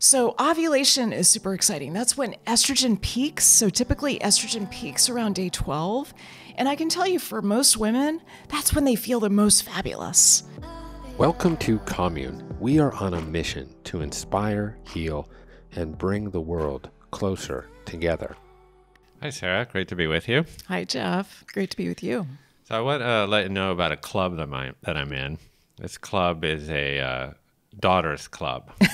So, ovulation is super exciting. That's when estrogen peaks. So, typically, estrogen peaks around day 12. And I can tell you, for most women, that's when they feel the most fabulous. Welcome to Commune. We are on a mission to inspire, heal, and bring the world closer together. Hi, Sarah. Great to be with you. Hi, Jeff. Great to be with you. So, I want to uh, let you know about a club that I'm, that I'm in. This club is a uh, daughter's club.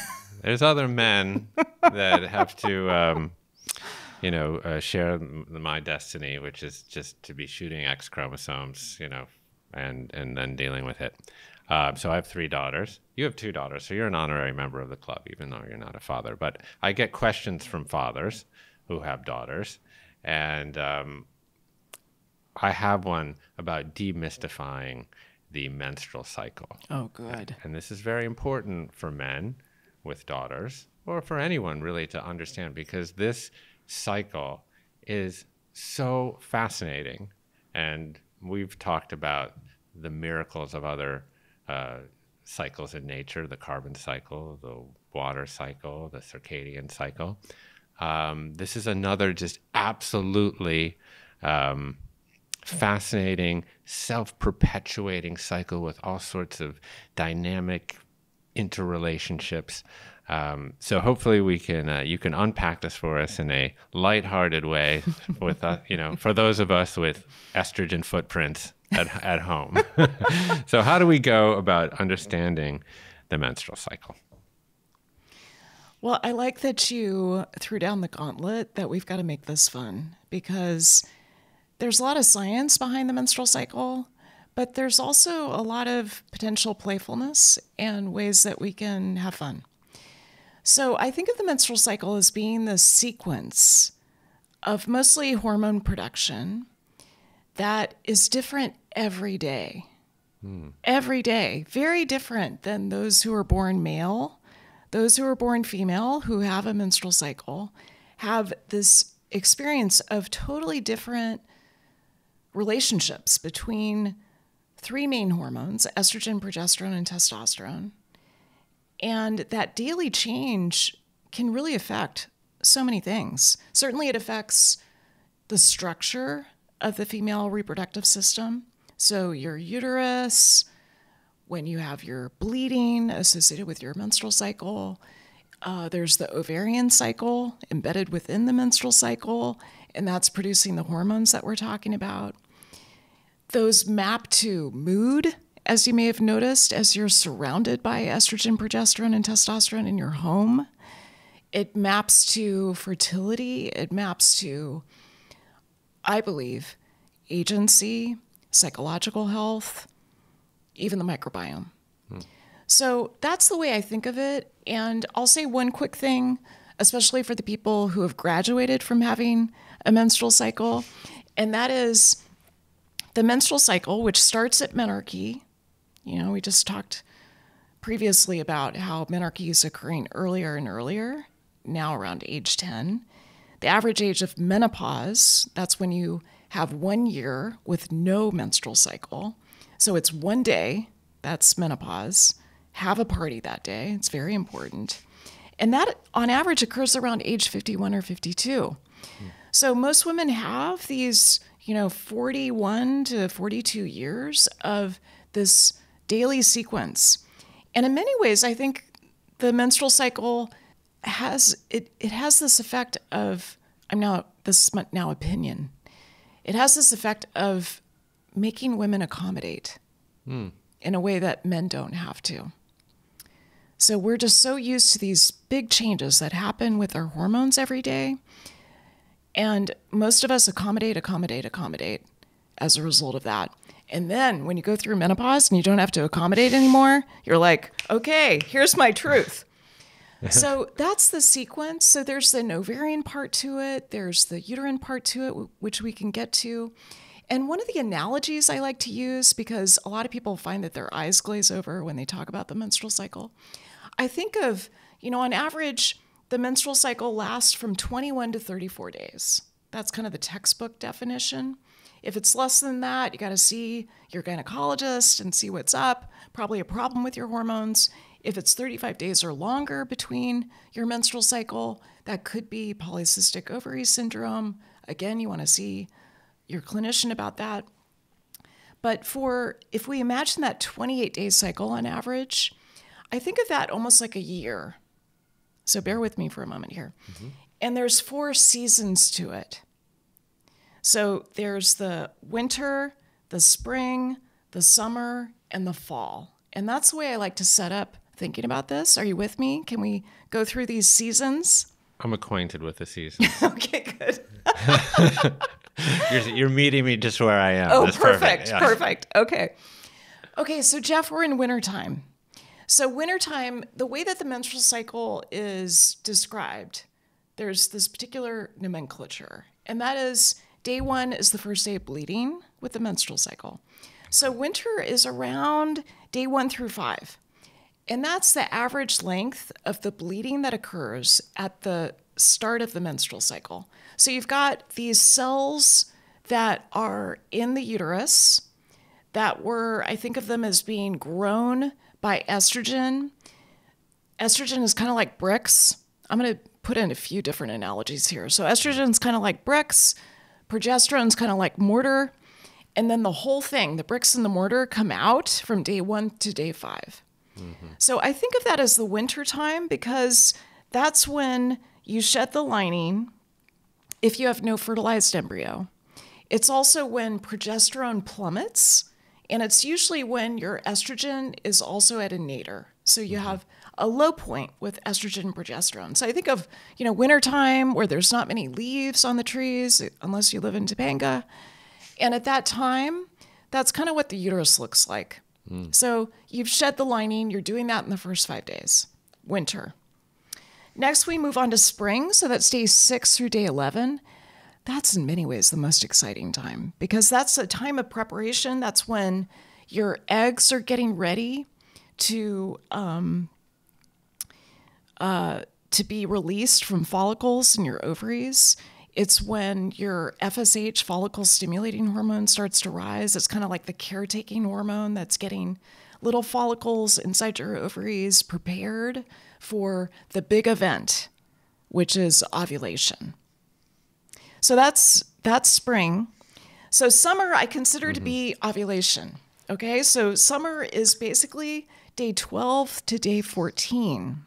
There's other men that have to, um, you know, uh, share my destiny, which is just to be shooting X chromosomes, you know, and and then dealing with it. Uh, so I have three daughters. You have two daughters, so you're an honorary member of the club, even though you're not a father. But I get questions from fathers who have daughters, and um, I have one about demystifying the menstrual cycle. Oh, good. and this is very important for men with daughters or for anyone really to understand because this cycle is so fascinating. And we've talked about the miracles of other uh, cycles in nature the carbon cycle, the water cycle, the circadian cycle. Um, this is another just absolutely um, fascinating, self perpetuating cycle with all sorts of dynamic interrelationships. Um, so hopefully we can uh, you can unpack this for us in a lighthearted way with uh, you know for those of us with estrogen footprints at, at home. so how do we go about understanding the menstrual cycle? Well, I like that you threw down the gauntlet that we've got to make this fun because there's a lot of science behind the menstrual cycle but there's also a lot of potential playfulness and ways that we can have fun. So I think of the menstrual cycle as being the sequence of mostly hormone production that is different every day. Hmm. Every day, very different than those who are born male. Those who are born female, who have a menstrual cycle, have this experience of totally different relationships between three main hormones estrogen, progesterone, and testosterone. And that daily change can really affect so many things. Certainly, it affects the structure of the female reproductive system. So, your uterus, when you have your bleeding associated with your menstrual cycle, uh, there's the ovarian cycle embedded within the menstrual cycle, and that's producing the hormones that we're talking about. Those map to mood, as you may have noticed, as you're surrounded by estrogen, progesterone, and testosterone in your home. It maps to fertility, it maps to, I believe, agency, psychological health, even the microbiome. Hmm. So that's the way I think of it. And I'll say one quick thing, especially for the people who have graduated from having a menstrual cycle, and that is the menstrual cycle, which starts at menarche, you know, we just talked previously about how menarche is occurring earlier and earlier, now around age 10. The average age of menopause, that's when you have one year with no menstrual cycle. So it's one day, that's menopause. Have a party that day, it's very important. And that on average occurs around age 51 or 52. Mm. So most women have these you know, 41 to 42 years of this daily sequence. And in many ways, I think the menstrual cycle has it, it has this effect of I'm now this is now opinion. It has this effect of making women accommodate mm. in a way that men don't have to. So we're just so used to these big changes that happen with our hormones every day and most of us accommodate, accommodate, accommodate as a result of that. And then when you go through menopause and you don't have to accommodate anymore, you're like, okay, here's my truth. so that's the sequence. So there's an ovarian part to it, there's the uterine part to it, which we can get to. And one of the analogies I like to use, because a lot of people find that their eyes glaze over when they talk about the menstrual cycle, I think of, you know, on average, the menstrual cycle lasts from 21 to 34 days. That's kind of the textbook definition. If it's less than that, you got to see your gynecologist and see what's up, probably a problem with your hormones. If it's 35 days or longer between your menstrual cycle, that could be polycystic ovary syndrome. Again, you want to see your clinician about that. But for if we imagine that 28 day cycle on average, I think of that almost like a year. So bear with me for a moment here. Mm-hmm. And there's four seasons to it. So there's the winter, the spring, the summer, and the fall. And that's the way I like to set up thinking about this. Are you with me? Can we go through these seasons? I'm acquainted with the seasons. okay, good. you're, you're, meeting me just where I am. Oh, perfect. Perfect. Yeah. perfect. Okay. Okay, so Jeff, we're in wintertime. So wintertime, the way that the menstrual cycle is described, there's this particular nomenclature, and that is day one is the first day of bleeding with the menstrual cycle. So winter is around day one through five. And that's the average length of the bleeding that occurs at the start of the menstrual cycle. So you've got these cells that are in the uterus that were, I think of them as being grown by estrogen. Estrogen is kind of like bricks. I'm going to put in a few different analogies here. So estrogen is kind of like bricks, progesterone is kind of like mortar, and then the whole thing, the bricks and the mortar come out from day 1 to day 5. Mm-hmm. So I think of that as the winter time because that's when you shed the lining if you have no fertilized embryo. It's also when progesterone plummets and it's usually when your estrogen is also at a nadir. So you mm-hmm. have a low point with estrogen and progesterone. So I think of, you know, wintertime where there's not many leaves on the trees, unless you live in Topanga. And at that time, that's kind of what the uterus looks like. Mm. So you've shed the lining, you're doing that in the first five days, winter. Next, we move on to spring. So that's day six through day 11 that's in many ways the most exciting time because that's a time of preparation. That's when your eggs are getting ready to um, uh, to be released from follicles in your ovaries. It's when your FSH follicle stimulating hormone starts to rise. It's kind of like the caretaking hormone that's getting little follicles inside your ovaries prepared for the big event, which is ovulation. So that's that's spring. So summer I consider mm-hmm. to be mm-hmm. ovulation. Okay, so summer is basically day 12 to day 14.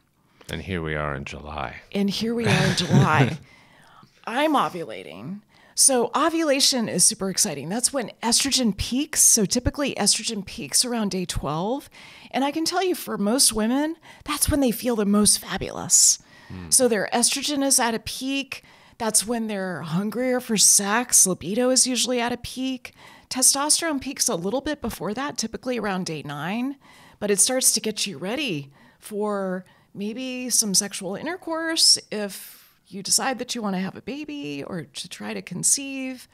And here we are in July. And here we are in July. I'm ovulating. So, ovulation is super exciting. That's when estrogen peaks. So, typically, estrogen peaks around day 12. And I can tell you for most women, that's when they feel the most fabulous. Mm. So, their estrogen is at a peak. That's when they're hungrier for sex. Libido is usually at a peak. Testosterone peaks a little bit before that, typically around day nine, but it starts to get you ready for maybe some sexual intercourse if you decide that you want to have a baby or to try to conceive.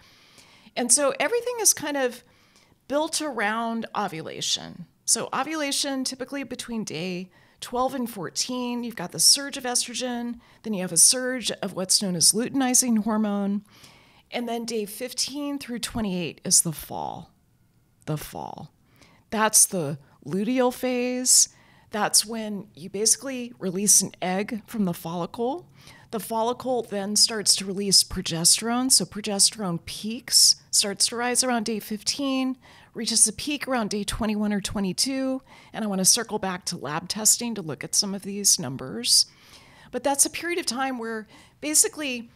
And so everything is kind of built around ovulation. So, ovulation typically between day 12 and 14, you've got the surge of estrogen, then you have a surge of what's known as luteinizing hormone. And then day 15 through 28 is the fall. The fall. That's the luteal phase. That's when you basically release an egg from the follicle. The follicle then starts to release progesterone. So progesterone peaks, starts to rise around day 15, reaches a peak around day 21 or 22, and I want to circle back to lab testing to look at some of these numbers. But that's a period of time where basically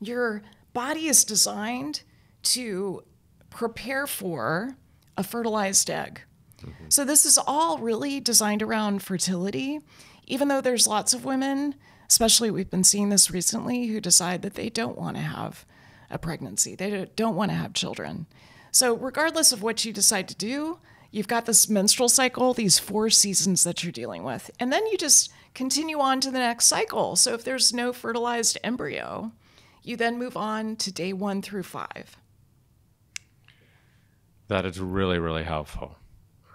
your body is designed to prepare for a fertilized egg. Mm -hmm. So this is all really designed around fertility, even though there's lots of women, especially we've been seeing this recently, who decide that they don't want to have a pregnancy. They don't want to have children. So, regardless of what you decide to do, you've got this menstrual cycle, these four seasons that you're dealing with. And then you just continue on to the next cycle. So, if there's no fertilized embryo, you then move on to day one through five. That is really, really helpful.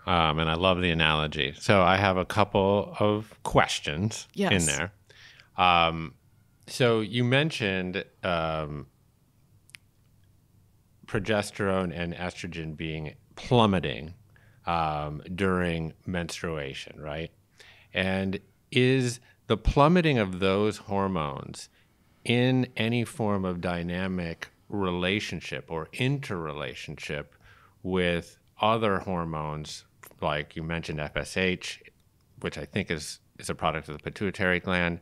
Um, and I love the analogy. So, I have a couple of questions yes. in there. Um, so, you mentioned. Um, progesterone and estrogen being plummeting um, during menstruation, right? And is the plummeting of those hormones in any form of dynamic relationship or interrelationship with other hormones, like you mentioned FSH, which I think is, is a product of the pituitary gland,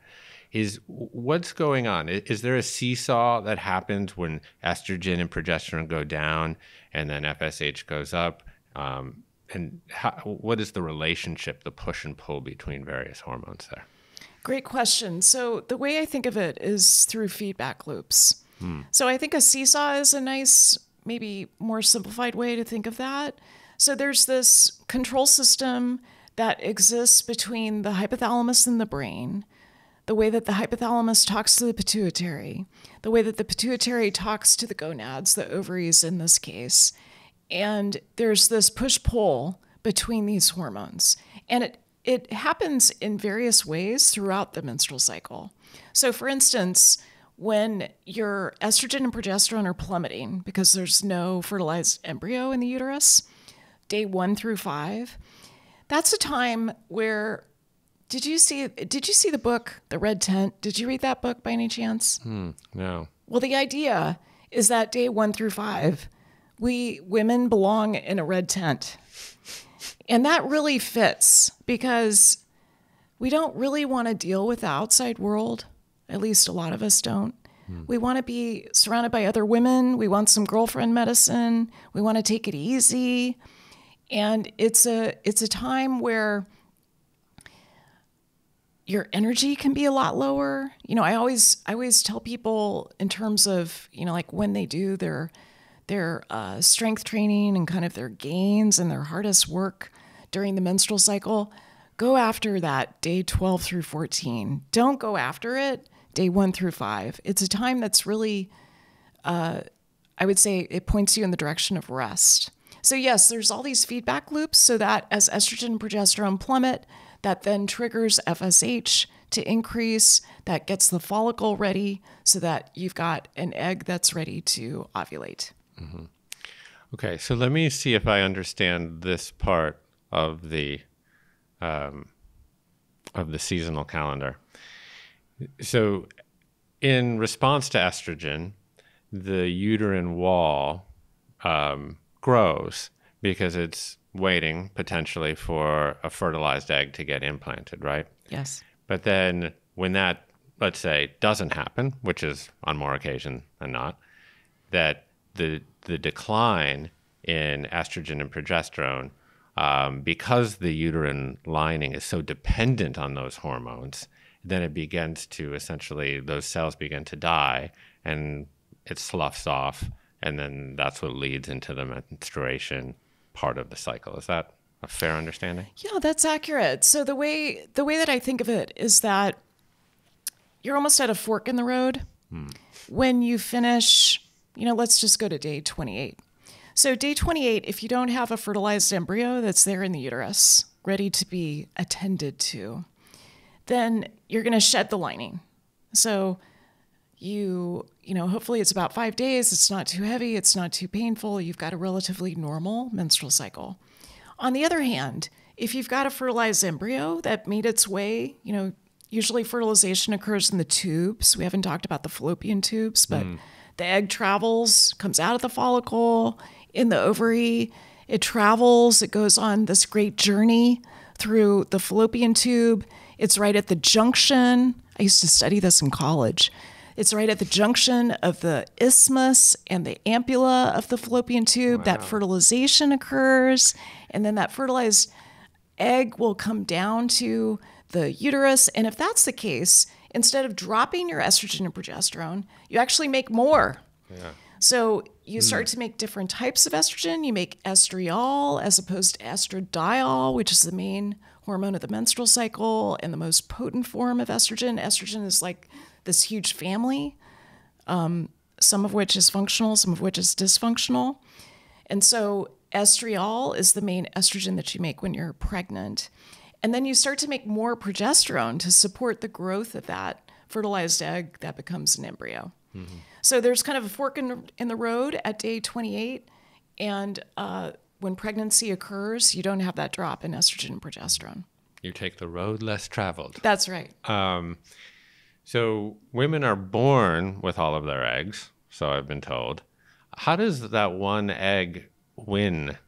is what's going on? Is there a seesaw that happens when estrogen and progesterone go down and then FSH goes up? Um, and how, what is the relationship, the push and pull between various hormones there? Great question. So, the way I think of it is through feedback loops. Hmm. So, I think a seesaw is a nice, maybe more simplified way to think of that. So, there's this control system that exists between the hypothalamus and the brain the way that the hypothalamus talks to the pituitary, the way that the pituitary talks to the gonads, the ovaries in this case. And there's this push pull between these hormones. And it, it happens in various ways throughout the menstrual cycle. So, for instance, when your estrogen and progesterone are plummeting because there's no fertilized embryo in the uterus, day one through five, that's a time where did you see did you see the book The Red Tent? Did you read that book by any chance? Hmm, no. Well, the idea is that day 1 through 5, we women belong in a red tent. And that really fits because we don't really want to deal with the outside world. At least a lot of us don't. Hmm. We want to be surrounded by other women. We want some girlfriend medicine. We want to take it easy. And it's a it's a time where your energy can be a lot lower. You know, I always I always tell people in terms of you know like when they do their their uh, strength training and kind of their gains and their hardest work during the menstrual cycle, go after that day 12 through 14. Don't go after it day one through five. It's a time that's really, uh, I would say, it points you in the direction of rest. So, yes, there's all these feedback loops so that as estrogen and progesterone plummet, that then triggers FSH to increase, that gets the follicle ready so that you've got an egg that's ready to ovulate. Mm -hmm. Okay, so let me see if I understand this part of the um, of the seasonal calendar. So, in response to estrogen, the uterine wall um, grows because it's waiting potentially for a fertilized egg to get implanted, right? Yes. But then when that, let's say, doesn't happen, which is on more occasion than not, that the the decline in estrogen and progesterone, um, because the uterine lining is so dependent on those hormones, then it begins to essentially those cells begin to die and it sloughs off, and then that's what leads into the menstruation part of the cycle. Is that a fair understanding? Yeah, that's accurate. So the way the way that I think of it is that you're almost at a fork in the road hmm. when you finish, you know, let's just go to day 28. So day 28, if you don't have a fertilized embryo that's there in the uterus, ready to be attended to, then you're going to shed the lining. So you, you know, hopefully it's about five days, it's not too heavy, it's not too painful, you've got a relatively normal menstrual cycle. On the other hand, if you've got a fertilized embryo that made its way, you know, usually fertilization occurs in the tubes. We haven't talked about the fallopian tubes, but mm. the egg travels, comes out of the follicle, in the ovary, it travels, it goes on this great journey through the fallopian tube. It's right at the junction. I used to study this in college. It's right at the junction of the isthmus and the ampulla of the fallopian tube. Wow. That fertilization occurs, and then that fertilized egg will come down to the uterus. And if that's the case, instead of dropping your estrogen and progesterone, you actually make more. Yeah. So you hmm. start mm. to make different types of estrogen. You make estriol as opposed to estradiol, which is the main hormone of the menstrual cycle and the most potent form of estrogen. Estrogen is like this huge family, um, some of which is functional, some of which is dysfunctional. And so estriol is the main estrogen that you make when you're pregnant. And then you start to make more progesterone to support the growth of that fertilized egg that becomes an embryo. Mm -hmm. So there's kind of a fork in, in the road at day 28. And uh, when pregnancy occurs, you don't have that drop in estrogen and progesterone. You take the road less traveled. That's right. Um, so women are born with all of their eggs, so I've been told. How does that one egg win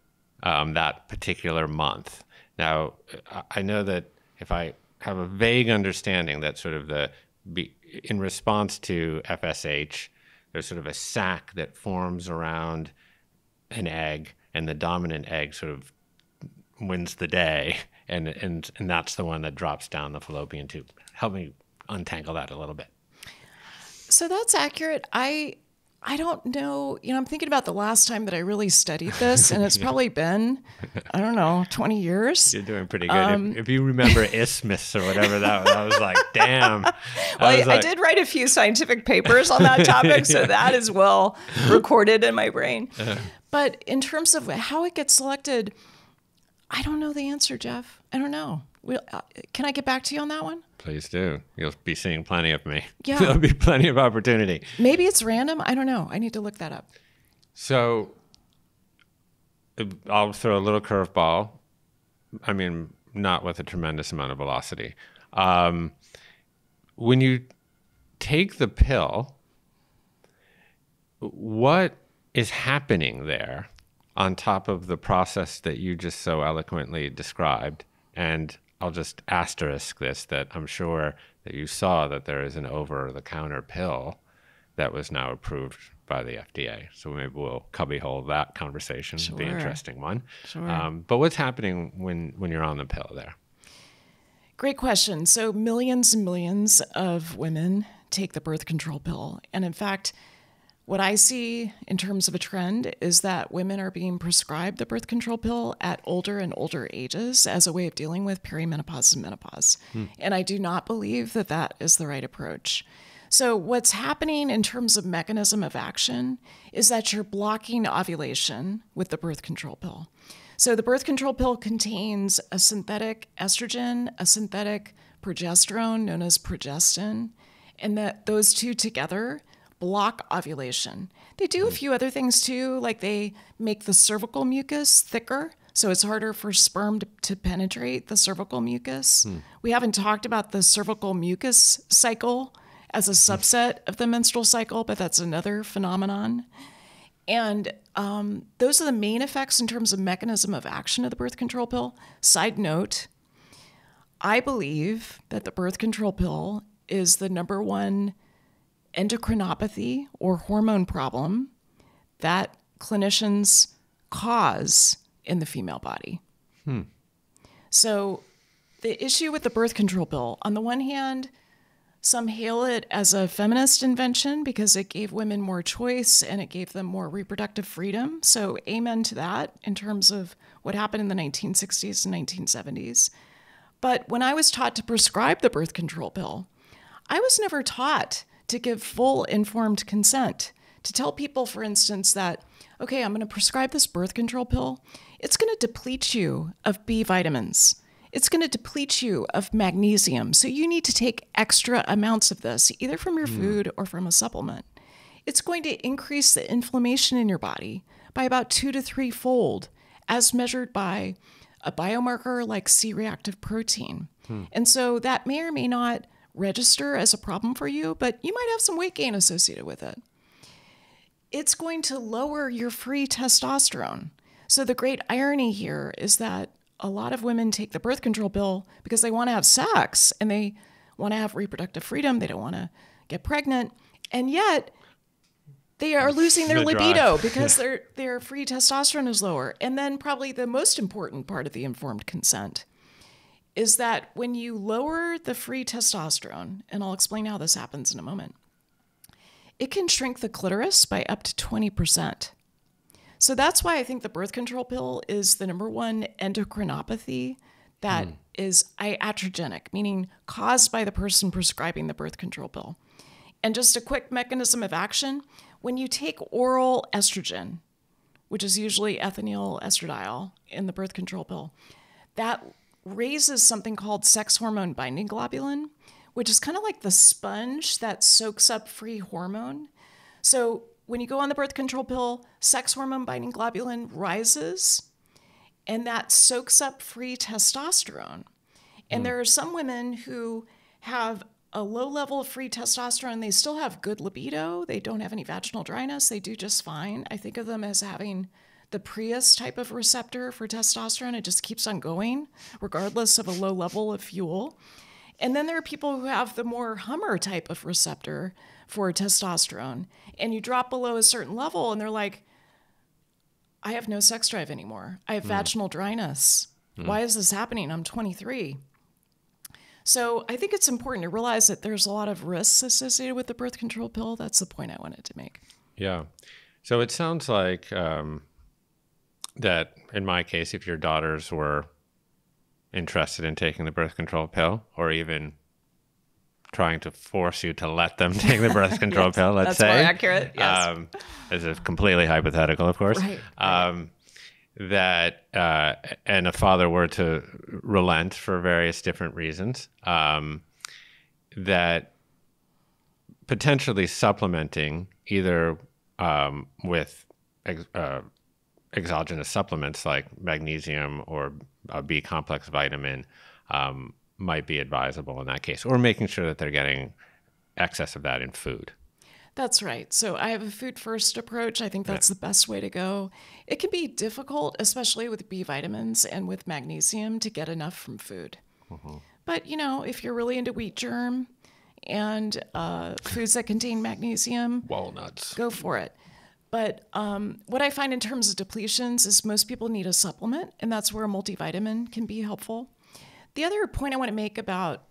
um, that particular month? Now, I know that if I have a vague understanding that sort of the in response to FSH, there's sort of a sac that forms around an egg, and the dominant egg sort of wins the day, and and and that's the one that drops down the fallopian tube. Help me untangle that a little bit. So that's accurate. I I don't know. You know, I'm thinking about the last time that I really studied this, and it's probably been, I don't know, 20 years. You're doing pretty good. Um, if, if, you remember isthmus or whatever that was, I was like, damn. Well, I, I, like, I, did write a few scientific papers on that topic, so that is well recorded in my brain. Uh-huh. But in terms of how it gets selected, I don't know the answer, Jeff. I don't know. We'll, uh, can I get back to you on that one? Please do. You'll be seeing plenty of me. Yeah. There'll be plenty of opportunity. Maybe it's random. I don't know. I need to look that up. So uh, I'll throw a little curveball. I mean, not with a tremendous amount of velocity. Um, when you take the pill, what is happening there on top of the process that you just so eloquently described? And I'll just asterisk this that I'm sure that you saw that there is an over the counter pill that was now approved by the FDA. So maybe we'll cubbyhole that conversation, sure. the interesting one. Sure. Um, but what's happening when, when you're on the pill there? Great question. So millions and millions of women take the birth control pill. And in fact, what I see in terms of a trend is that women are being prescribed the birth control pill at older and older ages as a way of dealing with perimenopause and menopause. Hmm. And I do not believe that that is the right approach. So, what's happening in terms of mechanism of action is that you're blocking ovulation with the birth control pill. So, the birth control pill contains a synthetic estrogen, a synthetic progesterone known as progestin, and that those two together block ovulation. They do a hmm. few other things too, like they make the cervical mucus thicker, so it's harder for sperm to, to penetrate the cervical mucus. Hmm. We haven't talked about the cervical mucus cycle as a hmm. subset of the menstrual cycle, but that's another phenomenon. And um, those are the main effects in terms of mechanism of action of the birth control pill. Side note, I believe that the birth control pill is the number one endocrinopathy or hormone problem that clinicians cause in the female body. Hmm. So, the issue with the birth control bill, on the one hand, some hail it as a feminist invention because it gave women more choice and it gave them more reproductive freedom. So, amen to that in terms of what happened in the 1960s and 1970s. But when I was taught to prescribe the birth control pill, I was never taught to give full informed consent. To tell people, for instance, that, okay, I'm going to prescribe this birth control pill, it's going to deplete you of B vitamins. It's going to deplete you of magnesium. So you need to take extra amounts of this, either from your mm. food or from a supplement. It's going to increase the inflammation in your body by about two to three fold, as measured by a biomarker like C reactive protein. Hmm. And so that may or may not register as a problem for you, but you might have some weight gain associated with it. It's going to lower your free testosterone. So, the great irony here is that a lot of women take the birth control pill because they want to have sex and they want to have reproductive freedom. They don't want to get pregnant. And yet, they are losing their the libido because yeah. their, their free testosterone is lower. And then, probably the most important part of the informed consent is that when you lower the free testosterone, and I'll explain how this happens in a moment, it can shrink the clitoris by up to 20%. So that's why I think the birth control pill is the number one endocrinopathy that mm. is iatrogenic, meaning caused by the person prescribing the birth control pill. And just a quick mechanism of action when you take oral estrogen, which is usually ethanyl estradiol in the birth control pill, that raises something called sex hormone binding globulin, which is kind of like the sponge that soaks up free hormone. So when you go on the birth control pill, sex hormone binding globulin rises and that soaks up free testosterone. And mm. there are some women who have a low level of free testosterone. They still have good libido. They don't have any vaginal dryness. They do just fine. I think of them as having the Prius type of receptor for testosterone. It just keeps on going, regardless of a low level of fuel. And then there are people who have the more Hummer type of receptor for testosterone. And you drop below a certain level, and they're like, I have no sex drive anymore. I have mm. vaginal dryness. Mm. Why is this happening? I'm 23. So I think it's important to realize that there's a lot of risks associated with the birth control pill. That's the point I wanted to make. Yeah. So it sounds like um, that in my case, if your daughters were interested in taking the birth control pill or even trying to force you to let them take the birth control yes, pill, let's that's say. That's more accurate. Yes. Um, this is completely hypothetical, of course. Right. Um, that uh, and a father were to relent for various different reasons, um, that potentially supplementing either um, with uh, exogenous supplements like magnesium or a B complex vitamin um, might be advisable in that case, or making sure that they're getting excess of that in food. That's right. So I have a food first approach. I think that's yeah. the best way to go. It can be difficult, especially with B vitamins and with magnesium, to get enough from food. Mm-hmm. But, you know, if you're really into wheat germ and uh, foods that contain magnesium, walnuts, go for it. But um, what I find in terms of depletions is most people need a supplement, and that's where a multivitamin can be helpful. The other point I want to make about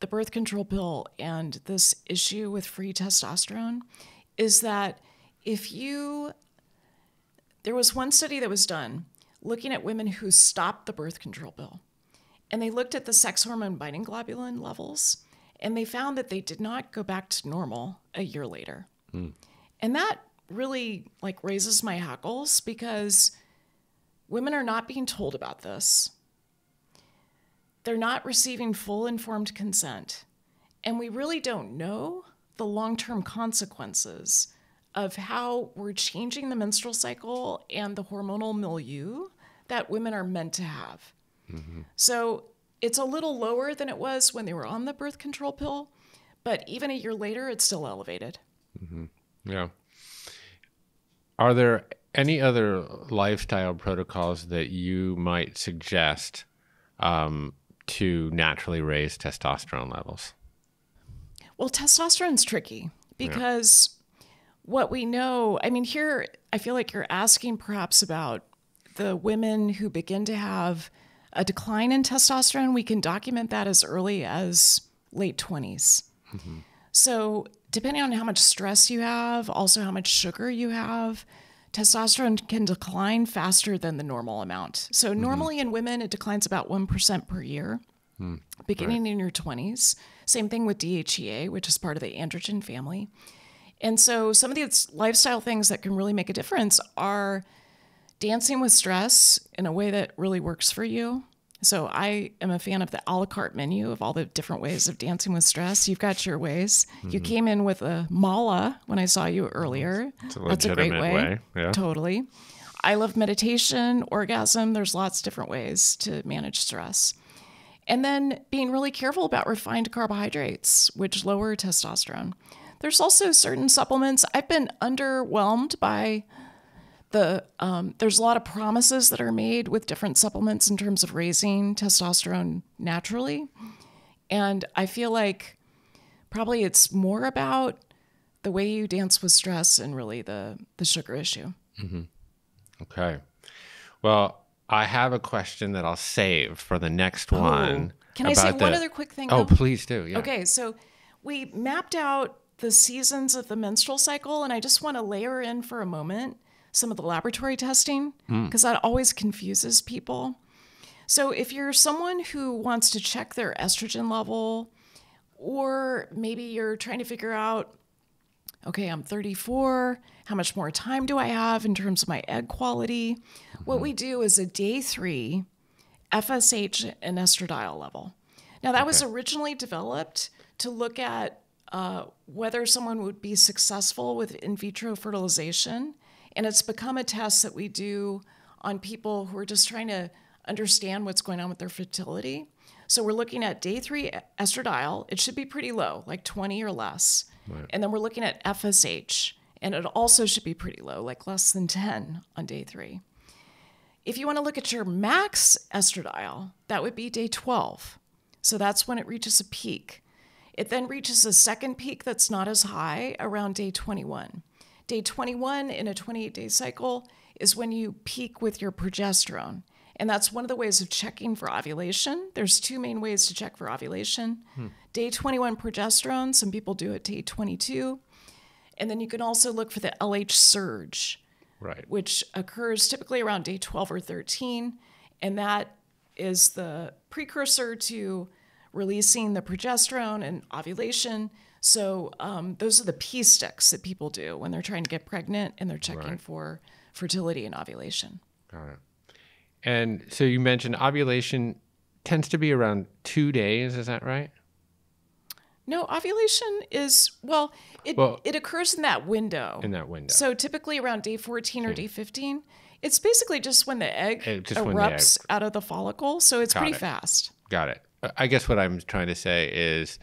the birth control pill and this issue with free testosterone is that if you, there was one study that was done looking at women who stopped the birth control pill, and they looked at the sex hormone binding globulin levels, and they found that they did not go back to normal a year later. Mm. And that really like raises my hackles because women are not being told about this. They're not receiving full informed consent. And we really don't know the long term consequences of how we're changing the menstrual cycle and the hormonal milieu that women are meant to have. Mm-hmm. So it's a little lower than it was when they were on the birth control pill, but even a year later, it's still elevated. Mm-hmm. Yeah. Are there any other lifestyle protocols that you might suggest um, to naturally raise testosterone levels? Well, testosterone's tricky because yeah. what we know, I mean, here, I feel like you're asking perhaps about the women who begin to have a decline in testosterone. We can document that as early as late 20s. Mm-hmm. So, depending on how much stress you have, also how much sugar you have, testosterone can decline faster than the normal amount. So, mm-hmm. normally mm -hmm. in women, it declines about 1% per year, mm, beginning right. in your 20s. Same thing with DHEA, which is part of the androgen family. And so, some of these lifestyle things that can really make a difference are dancing with stress in a way that really works for you, so I am a fan of the a la carte menu of all the different ways of dancing with stress. You've got your ways. Mm-hmm. You came in with a mala when I saw you earlier. It's a That's a great way. way. Yeah. Totally. I love meditation, orgasm. There's lots of different ways to manage stress. And then being really careful about refined carbohydrates, which lower testosterone. There's also certain supplements. I've been underwhelmed by the um, there's a lot of promises that are made with different supplements in terms of raising testosterone naturally, and I feel like probably it's more about the way you dance with stress and really the the sugar issue. Mm-hmm. Okay, well, I have a question that I'll save for the next oh, one. Can I say the... one other quick thing? Oh, though? please do. Yeah. Okay, so we mapped out the seasons of the menstrual cycle, and I just want to layer in for a moment some of the laboratory testing because hmm. mm. that always confuses people. So if you're someone who wants to check their estrogen level, or maybe you're trying to figure out, okay, I'm 34, how much more time do I have in terms of my egg quality? Mm-hmm. What we do is a day three FSH and estradiol level. Now, that okay. was originally developed to look at uh, whether someone would be successful with in vitro fertilization and it's become a test that we do on people who are just trying to understand what's going on with their fertility. So we're looking at day three estradiol. It should be pretty low, like 20 or less. Right. And then we're looking at FSH, and it also should be pretty low, like less than 10 on day three. If you want to look at your max estradiol, that would be day 12. So that's when it reaches a peak. It then reaches a second peak that's not as high around day 21. Day 21 in a 28 day cycle is when you peak with your progesterone. And that's one of the ways of checking for ovulation. There's two main ways to check for ovulation hmm. day 21 progesterone, some people do it day 22. And then you can also look for the LH surge, right. which occurs typically around day 12 or 13. And that is the precursor to releasing the progesterone and ovulation. So um, those are the pee sticks that people do when they're trying to get pregnant and they're checking right. for fertility and ovulation. Got it. And so you mentioned ovulation tends to be around two days. Is that right? No, ovulation is well it, well, it occurs in that window. In that window. So typically around day 14 or day 15. It's basically just when the egg erupts the egg... out of the follicle, so it's Got pretty it. fast. Got it. I guess what I'm trying to say is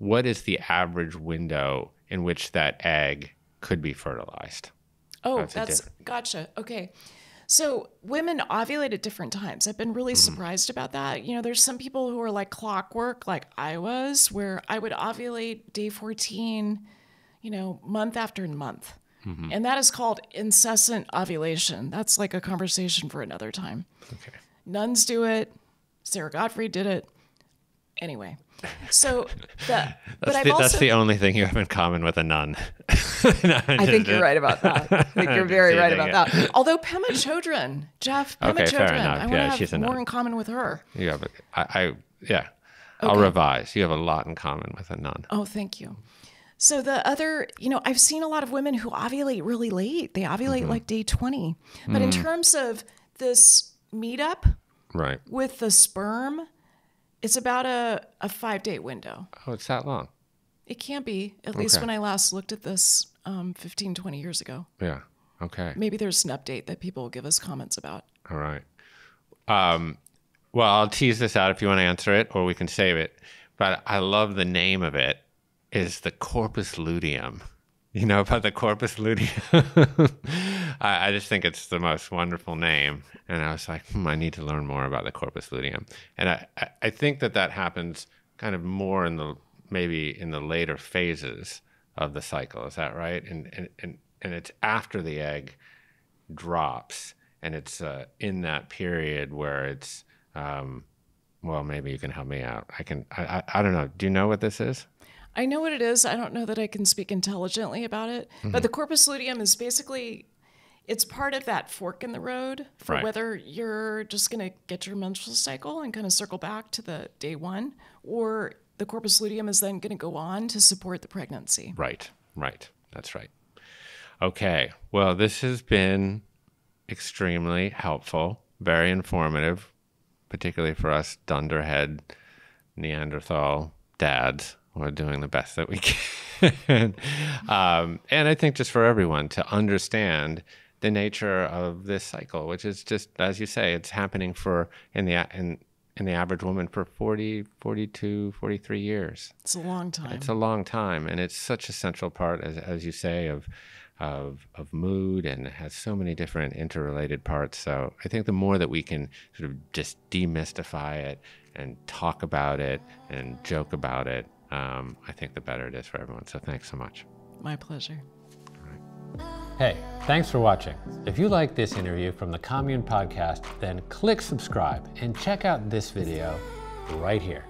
what is the average window in which that egg could be fertilized? Oh, that's, that's gotcha. Okay. So women ovulate at different times. I've been really mm -hmm. surprised about that. You know, there's some people who are like clockwork, like I was, where I would ovulate day 14, you know, month after month. Mm -hmm. And that is called incessant ovulation. That's like a conversation for another time. Okay. Nuns do it. Sarah Godfrey did it. Anyway. So the that's, the, also, that's the only thing you have in common with a nun. I think you're right about that. I think you're very right about it. that. Although Pema Chodron, Jeff, Pema okay, Chodron, fair enough. I want yeah, to have more in common with her. You have, I, I yeah. Okay. I'll revise. You have a lot in common with a nun. Oh, thank you. So the other, you know, I've seen a lot of women who ovulate really late. They ovulate mm -hmm. like day 20. But mm. in terms of this meetup right. with the sperm it's about a, a five day window. Oh, it's that long. It can not be, at least when I last looked at this um, 15, 20 years ago. Yeah. Okay. Maybe there's an update that people will give us comments about. All right. Um, well, I'll tease this out if you want to answer it, or we can save it. But I love the name of it. Is the Corpus Luteum? You know about the Corpus Luteum? I, I, just think it's the most wonderful name. And I was like, hmm, I need to learn more about the Corpus Luteum. And I, I, I think that that happens kind of more in the maybe in the later phases of the cycle. Is that right? And and and, and it's after the egg drops, and it's uh, in that period where it's. Um, well, maybe you can help me out. I can. I, I, I don't know. Do you know what this is? I know what it is. I don't know that I can speak intelligently about it. Mm-hmm. But the corpus luteum is basically it's part of that fork in the road for right. whether you're just going to get your menstrual cycle and kind of circle back to the day one, or the corpus luteum is then going to go on to support the pregnancy. Right, right. That's right. Okay. Well, this has been extremely helpful, very informative, particularly for us dunderhead Neanderthal dads who are doing the best that we can. um, and I think just for everyone to understand the nature of this cycle, which is just as you say, it's happening for in the in in the average woman for 40, 42, 43 years. It's a long time. It's a long time, and it's such a central part, as as you say, of of of mood, and has so many different interrelated parts. So I think the more that we can sort of just demystify it and talk about it and joke about it, um, I think the better it is for everyone. So thanks so much. My pleasure. Hey, thanks for watching. If you like this interview from the Commune Podcast, then click subscribe and check out this video right here.